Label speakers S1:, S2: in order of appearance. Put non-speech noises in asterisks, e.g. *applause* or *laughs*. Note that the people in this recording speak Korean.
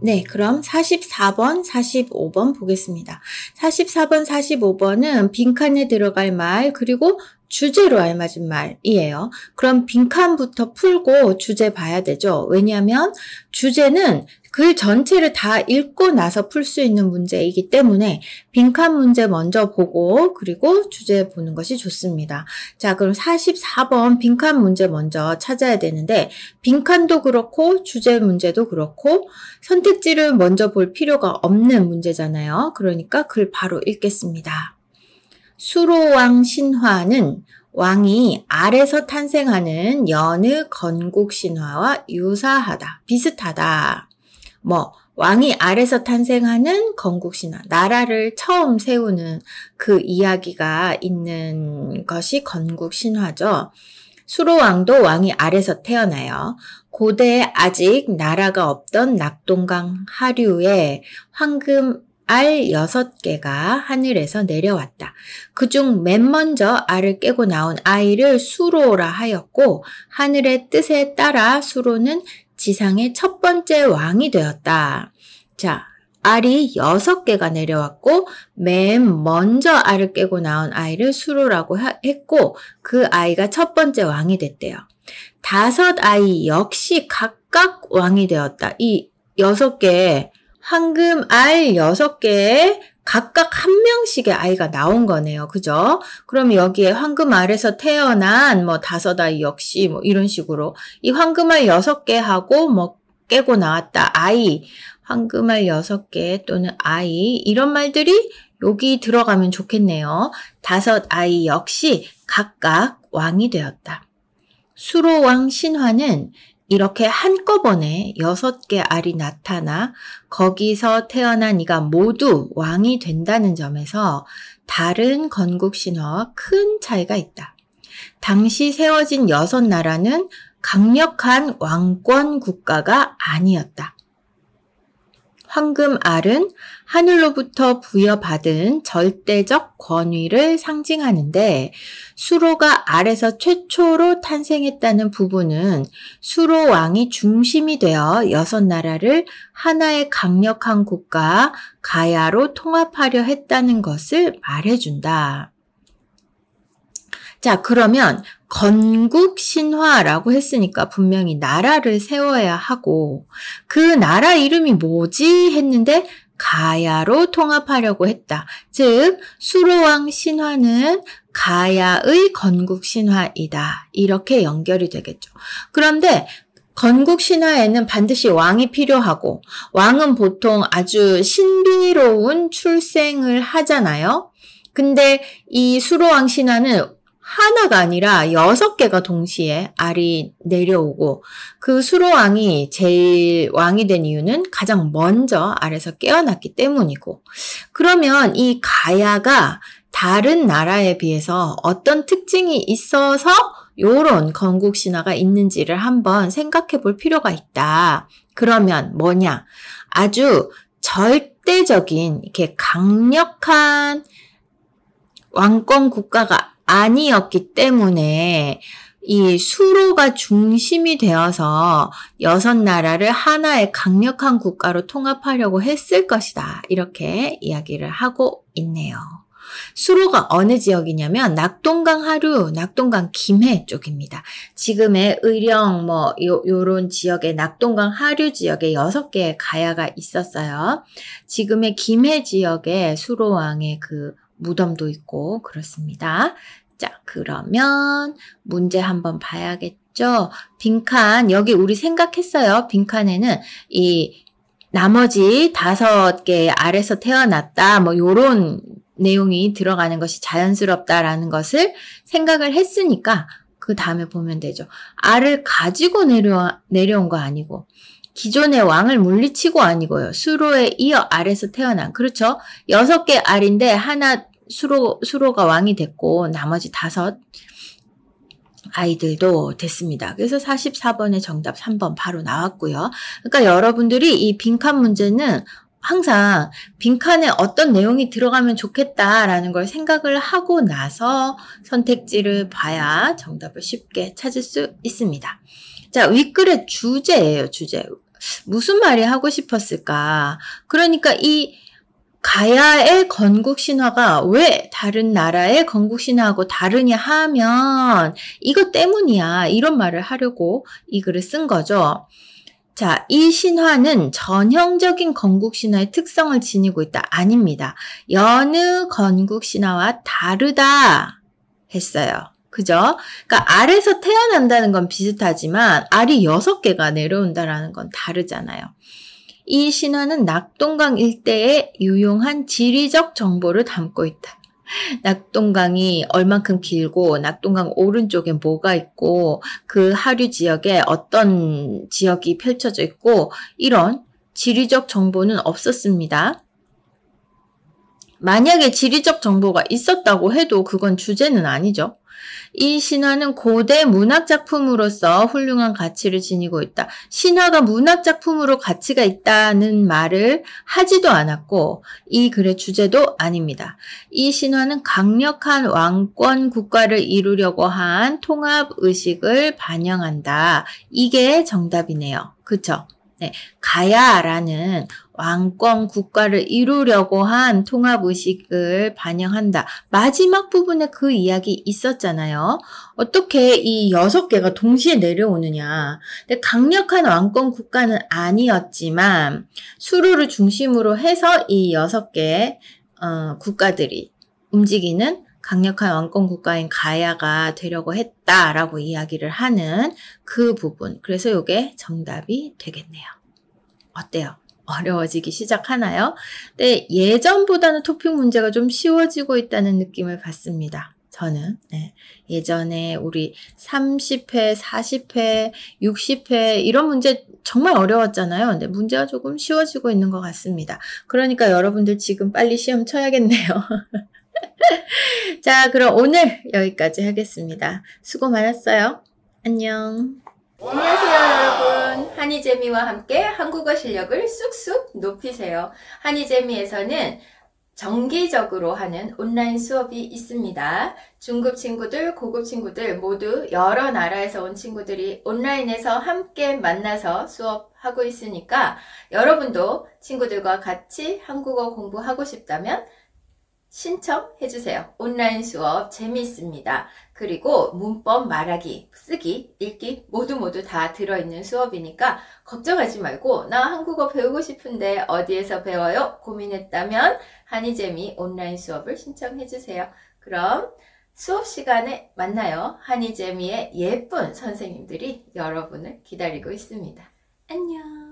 S1: 네, 그럼 44번, 45번 보겠습니다. 44번, 45번은 빈칸에 들어갈 말, 그리고 주제로 알맞은 말이에요. 그럼 빈칸부터 풀고 주제 봐야 되죠. 왜냐하면 주제는 글 전체를 다 읽고 나서 풀 수 있는 문제이기 때문에 빈칸 문제 먼저 보고 그리고 주제 보는 것이 좋습니다. 자 그럼 44번 빈칸 문제 먼저 찾아야 되는데 빈칸도 그렇고 주제 문제도 그렇고 선택지를 먼저 볼 필요가 없는 문제잖아요. 그러니까 글 바로 읽겠습니다. 수로왕 신화는 왕이 아래서 탄생하는 여느 건국 신화와 유사하다, 비슷하다. 뭐 왕이 아래서 탄생하는 건국 신화, 나라를 처음 세우는 그 이야기가 있는 것이 건국 신화죠. 수로왕도 왕이 아래서 태어나요. 고대 아직 나라가 없던 낙동강 하류에 황금 알 6개가 하늘에서 내려왔다. 그 중 맨 먼저 알을 깨고 나온 아이를 수로라 하였고 하늘의 뜻에 따라 수로는 지상의 첫 번째 왕이 되었다. 자, 알이 6개가 내려왔고 맨 먼저 알을 깨고 나온 아이를 수로라고 했고 그 아이가 첫 번째 왕이 됐대요. 다섯 아이 역시 각각 왕이 되었다. 이 여섯 개 황금 알 6개에 각각 한 명씩의 아이가 나온 거네요. 그죠? 그럼 여기에 황금알에서 태어난 뭐 다섯 아이 역시 뭐 이런 식으로 이 황금알 6개하고 뭐 깨고 나왔다 아이 황금알 6개 또는 아이 이런 말들이 여기 들어가면 좋겠네요. 다섯 아이 역시 각각 왕이 되었다. 수로왕 신화는 이렇게 한꺼번에 여섯 개 알이 나타나 거기서 태어난 이가 모두 왕이 된다는 점에서 다른 건국 신화와 큰 차이가 있다. 당시 세워진 여섯 나라는 강력한 왕권 국가가 아니었다. 황금 알은 하늘로부터 부여받은 절대적 권위를 상징하는데 수로가 알에서 최초로 탄생했다는 부분은 수로 왕이 중심이 되어 여섯 나라를 하나의 강력한 국가 가야로 통합하려 했다는 것을 말해준다. 자, 그러면 건국 신화라고 했으니까 분명히 나라를 세워야 하고 그 나라 이름이 뭐지 했는데 가야로 통합하려고 했다. 즉 수로왕 신화는 가야의 건국 신화이다. 이렇게 연결이 되겠죠. 그런데 건국 신화에는 반드시 왕이 필요하고 왕은 보통 아주 신비로운 출생을 하잖아요. 근데 이 수로왕 신화는 하나가 아니라 여섯 개가 동시에 알이 내려오고 그 수로왕이 제일 왕이 된 이유는 가장 먼저 알에서 깨어났기 때문이고 그러면 이 가야가 다른 나라에 비해서 어떤 특징이 있어서 요런 건국 신화가 있는지를 한번 생각해 볼 필요가 있다. 그러면 뭐냐? 아주 절대적인 이렇게 강력한 왕권 국가가 아니었기 때문에 이 수로가 중심이 되어서 여섯 나라를 하나의 강력한 국가로 통합하려고 했을 것이다. 이렇게 이야기를 하고 있네요. 수로가 어느 지역이냐면 낙동강 하류, 낙동강 김해 쪽입니다. 지금의 의령 뭐 요, 요런 지역의 낙동강 하류 지역에 여섯 개의 가야가 있었어요. 지금의 김해 지역에 수로왕의 그 무덤도 있고 그렇습니다. 자, 그러면 문제 한번 봐야겠죠? 빈칸, 여기 우리 생각했어요. 빈칸에는 이 나머지 다섯 개아래서 태어났다, 뭐, 요런 내용이 들어가는 것이 자연스럽다라는 것을 생각을 했으니까, 그 다음에 보면 되죠. 알을 가지고 내려, 내려온 거 아니고, 기존의 왕을 물리치고 아니고요. 수로에 이어 아래서 태어난 그렇죠. 여섯 개 알인데 하나 수로 수로가 왕이 됐고 나머지 다섯 아이들도 됐습니다. 그래서 44번의 정답 3번 바로 나왔고요. 그러니까 여러분들이 이 빈칸 문제는 항상 빈칸에 어떤 내용이 들어가면 좋겠다라는 걸 생각을 하고 나서 선택지를 봐야 정답을 쉽게 찾을 수 있습니다. 자, 윗글의 주제예요, 주제. 무슨 말이 하고 싶었을까? 그러니까 이 가야의 건국 신화가 왜 다른 나라의 건국 신화하고 다르냐 하면 이것 때문이야. 이런 말을 하려고 이 글을 쓴 거죠. 자, 이 신화는 전형적인 건국 신화의 특성을 지니고 있다. 아닙니다. 여느 건국 신화와 다르다 했어요. 그죠? 그러니까 알에서 태어난다는 건 비슷하지만 알이 6개가 내려온다라는 건 다르잖아요. 이 신화는 낙동강 일대에 유용한 지리적 정보를 담고 있다. 낙동강이 얼만큼 길고 낙동강 오른쪽에 뭐가 있고 그 하류 지역에 어떤 지역이 펼쳐져 있고 이런 지리적 정보는 없었습니다. 만약에 지리적 정보가 있었다고 해도 그건 주제는 아니죠. 이 신화는 고대 문학작품으로서 훌륭한 가치를 지니고 있다. 신화가 문학작품으로 가치가 있다는 말을 하지도 않았고, 이 글의 주제도 아닙니다. 이 신화는 강력한 왕권 국가를 이루려고 한 통합의식을 반영한다. 이게 정답이네요. 그쵸? 네, 가야라는 왕권 국가를 이루려고 한 통합 의식을 반영한다. 마지막 부분에 그 이야기 있었잖아요. 어떻게 이 여섯 개가 동시에 내려오느냐. 근데 강력한 왕권 국가는 아니었지만 수로를 중심으로 해서 이 여섯 개 어, 국가들이 움직이는 강력한 왕권 국가인 가야가 되려고 했다라고 이야기를 하는 그 부분. 그래서 이게 정답이 되겠네요. 어때요? 어려워지기 시작하나요? 근 네, 예전보다는 토픽 문제가 좀 쉬워지고 있다는 느낌을 받습니다. 저는 네. 예전에 우리 30회, 40회, 60회 이런 문제 정말 어려웠잖아요. 근데 문제가 조금 쉬워지고 있는 것 같습니다. 그러니까 여러분들 지금 빨리 시험 쳐야겠네요. *laughs* *laughs* 자, 그럼 오늘 여기까지 하겠습니다. 수고 많았어요. 안녕. 안녕하세요 여러분 한이재미와 함께 한국어 실력을 쑥쑥 높이세요 한이재미에서는 정기적으로 하는 온라인 수업이 있습니다 중급 친구들 고급 친구들 모두 여러 나라에서 온 친구들이 온라인에서 함께 만나서 수업하고 있으니까 여러분도 친구들과 같이 한국어 공부하고 싶다면 신청해주세요. 온라인 수업 재미있습니다. 그리고 문법 말하기, 쓰기, 읽기 모두 모두 다 들어있는 수업이니까 걱정하지 말고 나 한국어 배우고 싶은데 어디에서 배워요? 고민했다면 한이재미 온라인 수업을 신청해주세요. 그럼 수업 시간에 만나요. 한이재미의 예쁜 선생님들이 여러분을 기다리고 있습니다. 안녕!